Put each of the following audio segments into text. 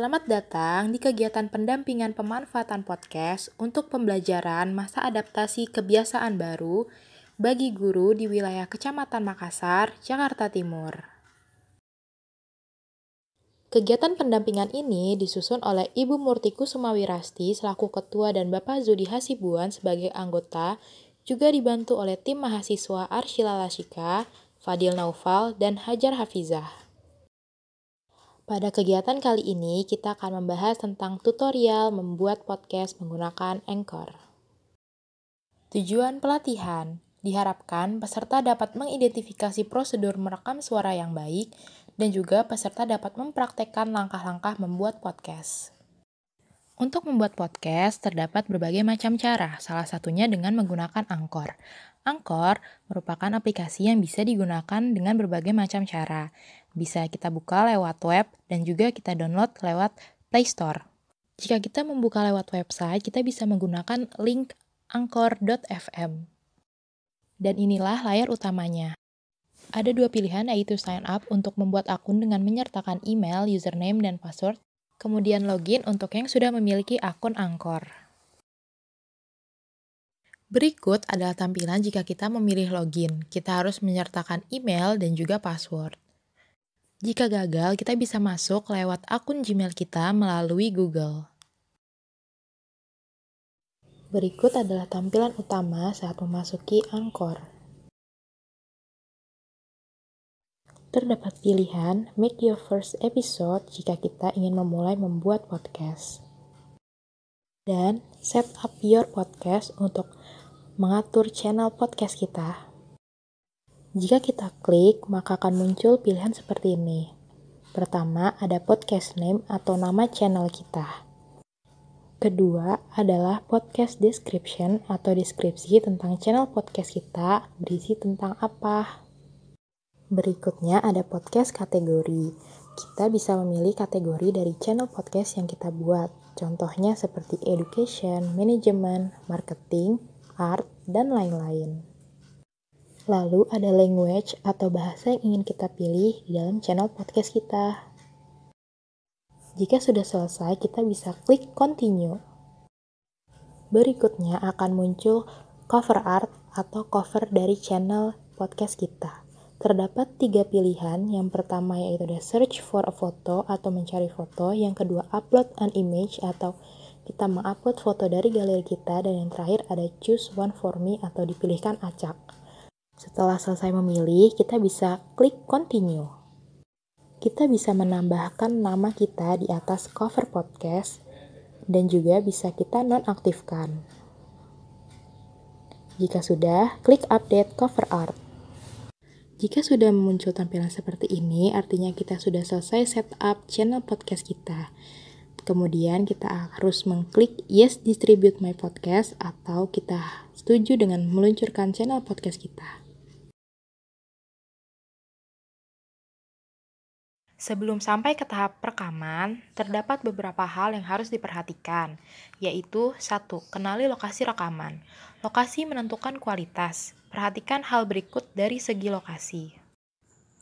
Selamat datang di kegiatan pendampingan pemanfaatan podcast untuk pembelajaran masa adaptasi kebiasaan baru bagi guru di wilayah Kecamatan Makassar, Jakarta Timur. Kegiatan pendampingan ini disusun oleh Ibu Murtiku Sumawirasti selaku ketua dan Bapak Zudi Hasibuan sebagai anggota, juga dibantu oleh tim mahasiswa Arshila Lashika, Fadil Naufal, dan Hajar Hafizah. Pada kegiatan kali ini, kita akan membahas tentang tutorial membuat podcast menggunakan Anchor. Tujuan pelatihan diharapkan peserta dapat mengidentifikasi prosedur merekam suara yang baik dan juga peserta dapat mempraktekkan langkah-langkah membuat podcast. Untuk membuat podcast, terdapat berbagai macam cara, salah satunya dengan menggunakan Anchor. Anchor merupakan aplikasi yang bisa digunakan dengan berbagai macam cara. Bisa kita buka lewat web dan juga kita download lewat Play Store. Jika kita membuka lewat website, kita bisa menggunakan link anchor.fm. Dan inilah layar utamanya. Ada dua pilihan yaitu sign up untuk membuat akun dengan menyertakan email, username, dan password, kemudian login untuk yang sudah memiliki akun Angkor. Berikut adalah tampilan jika kita memilih login. Kita harus menyertakan email dan juga password. Jika gagal, kita bisa masuk lewat akun Gmail kita melalui Google. Berikut adalah tampilan utama saat memasuki Angkor. Terdapat pilihan Make Your First Episode jika kita ingin memulai membuat podcast. Dan Set Up Your Podcast untuk mengatur channel podcast kita jika kita klik, maka akan muncul pilihan seperti ini. Pertama, ada podcast name atau nama channel kita. Kedua adalah podcast description atau deskripsi tentang channel podcast kita berisi tentang apa. Berikutnya ada podcast kategori. Kita bisa memilih kategori dari channel podcast yang kita buat. Contohnya seperti education, management, marketing, art, dan lain-lain. Lalu ada language atau bahasa yang ingin kita pilih di dalam channel podcast kita. Jika sudah selesai, kita bisa klik continue. Berikutnya akan muncul cover art atau cover dari channel podcast kita. Terdapat tiga pilihan, yang pertama yaitu the search for a photo atau mencari foto, yang kedua upload an image atau kita mengupload foto dari galeri kita, dan yang terakhir ada choose one for me atau dipilihkan acak. Setelah selesai memilih, kita bisa klik continue. Kita bisa menambahkan nama kita di atas cover podcast dan juga bisa kita nonaktifkan. Jika sudah, klik update cover art. Jika sudah muncul tampilan seperti ini, artinya kita sudah selesai setup channel podcast kita. Kemudian kita harus mengklik yes distribute my podcast atau kita setuju dengan meluncurkan channel podcast kita. Sebelum sampai ke tahap perekaman, terdapat beberapa hal yang harus diperhatikan, yaitu satu, Kenali lokasi rekaman. Lokasi menentukan kualitas. Perhatikan hal berikut dari segi lokasi.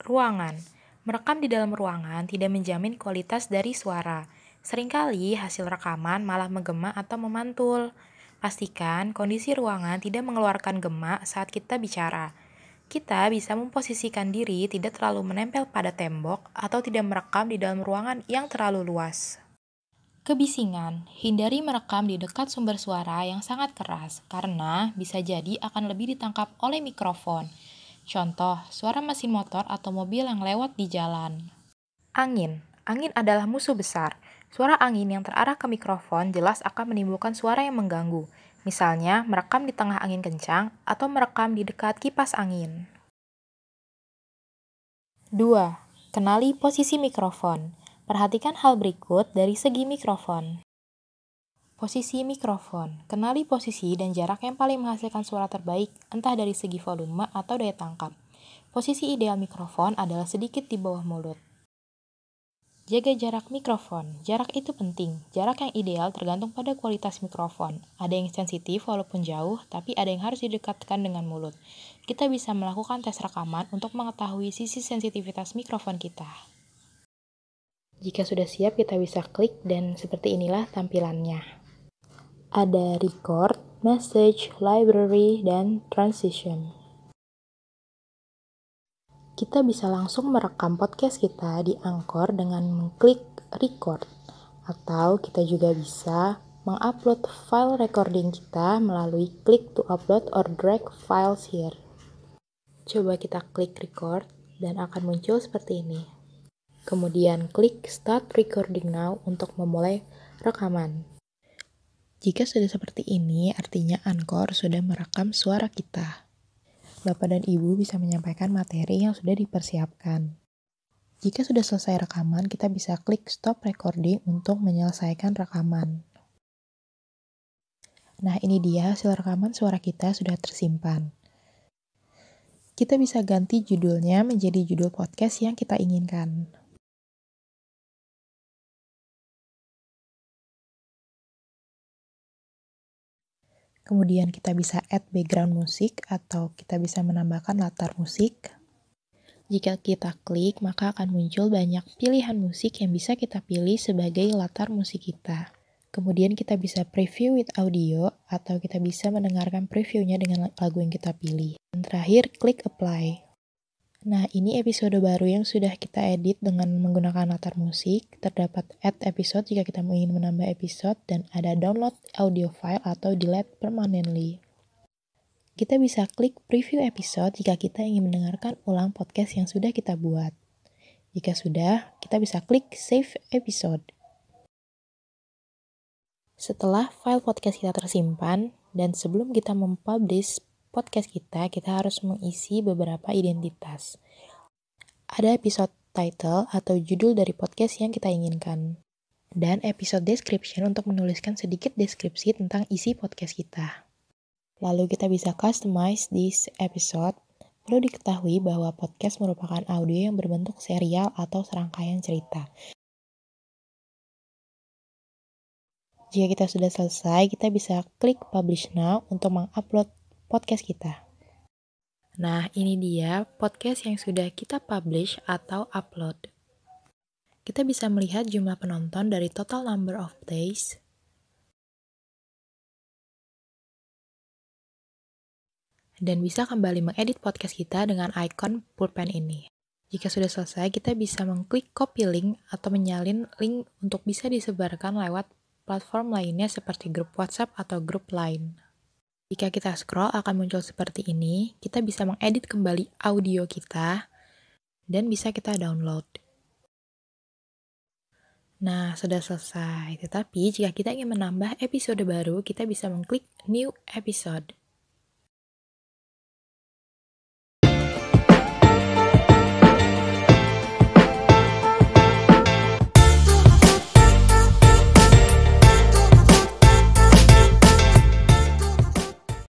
Ruangan. Merekam di dalam ruangan tidak menjamin kualitas dari suara. Seringkali hasil rekaman malah menggema atau memantul. Pastikan kondisi ruangan tidak mengeluarkan gema saat kita bicara kita bisa memposisikan diri tidak terlalu menempel pada tembok atau tidak merekam di dalam ruangan yang terlalu luas. Kebisingan, hindari merekam di dekat sumber suara yang sangat keras karena bisa jadi akan lebih ditangkap oleh mikrofon. Contoh, suara mesin motor atau mobil yang lewat di jalan. Angin. Angin adalah musuh besar. Suara angin yang terarah ke mikrofon jelas akan menimbulkan suara yang mengganggu misalnya merekam di tengah angin kencang atau merekam di dekat kipas angin. 2. Kenali posisi mikrofon. Perhatikan hal berikut dari segi mikrofon. Posisi mikrofon. Kenali posisi dan jarak yang paling menghasilkan suara terbaik, entah dari segi volume atau daya tangkap. Posisi ideal mikrofon adalah sedikit di bawah mulut. Jaga jarak mikrofon. Jarak itu penting. Jarak yang ideal tergantung pada kualitas mikrofon. Ada yang sensitif walaupun jauh, tapi ada yang harus didekatkan dengan mulut. Kita bisa melakukan tes rekaman untuk mengetahui sisi sensitivitas mikrofon kita. Jika sudah siap, kita bisa klik dan seperti inilah tampilannya. Ada record, message, library, dan transition kita bisa langsung merekam podcast kita di Anchor dengan mengklik record. Atau kita juga bisa mengupload file recording kita melalui klik to upload or drag files here. Coba kita klik record dan akan muncul seperti ini. Kemudian klik start recording now untuk memulai rekaman. Jika sudah seperti ini, artinya Anchor sudah merekam suara kita. Bapak dan Ibu bisa menyampaikan materi yang sudah dipersiapkan. Jika sudah selesai rekaman, kita bisa klik stop recording untuk menyelesaikan rekaman. Nah, ini dia hasil rekaman suara kita sudah tersimpan. Kita bisa ganti judulnya menjadi judul podcast yang kita inginkan. Kemudian kita bisa add background musik atau kita bisa menambahkan latar musik. Jika kita klik, maka akan muncul banyak pilihan musik yang bisa kita pilih sebagai latar musik kita. Kemudian kita bisa preview with audio atau kita bisa mendengarkan previewnya dengan lagu yang kita pilih. Dan terakhir, klik apply. Nah, ini episode baru yang sudah kita edit dengan menggunakan latar musik. Terdapat add episode jika kita ingin menambah episode dan ada download audio file atau delete permanently. Kita bisa klik preview episode jika kita ingin mendengarkan ulang podcast yang sudah kita buat. Jika sudah, kita bisa klik save episode. Setelah file podcast kita tersimpan dan sebelum kita mempublish podcast kita, kita harus mengisi beberapa identitas. Ada episode title atau judul dari podcast yang kita inginkan. Dan episode description untuk menuliskan sedikit deskripsi tentang isi podcast kita. Lalu kita bisa customize this episode. Perlu diketahui bahwa podcast merupakan audio yang berbentuk serial atau serangkaian cerita. Jika kita sudah selesai, kita bisa klik publish now untuk mengupload podcast kita. Nah, ini dia podcast yang sudah kita publish atau upload. Kita bisa melihat jumlah penonton dari total number of plays. Dan bisa kembali mengedit podcast kita dengan ikon pulpen ini. Jika sudah selesai, kita bisa mengklik copy link atau menyalin link untuk bisa disebarkan lewat platform lainnya seperti grup WhatsApp atau grup lain. Jika kita scroll akan muncul seperti ini, kita bisa mengedit kembali audio kita dan bisa kita download. Nah, sudah selesai. Tetapi jika kita ingin menambah episode baru, kita bisa mengklik new episode.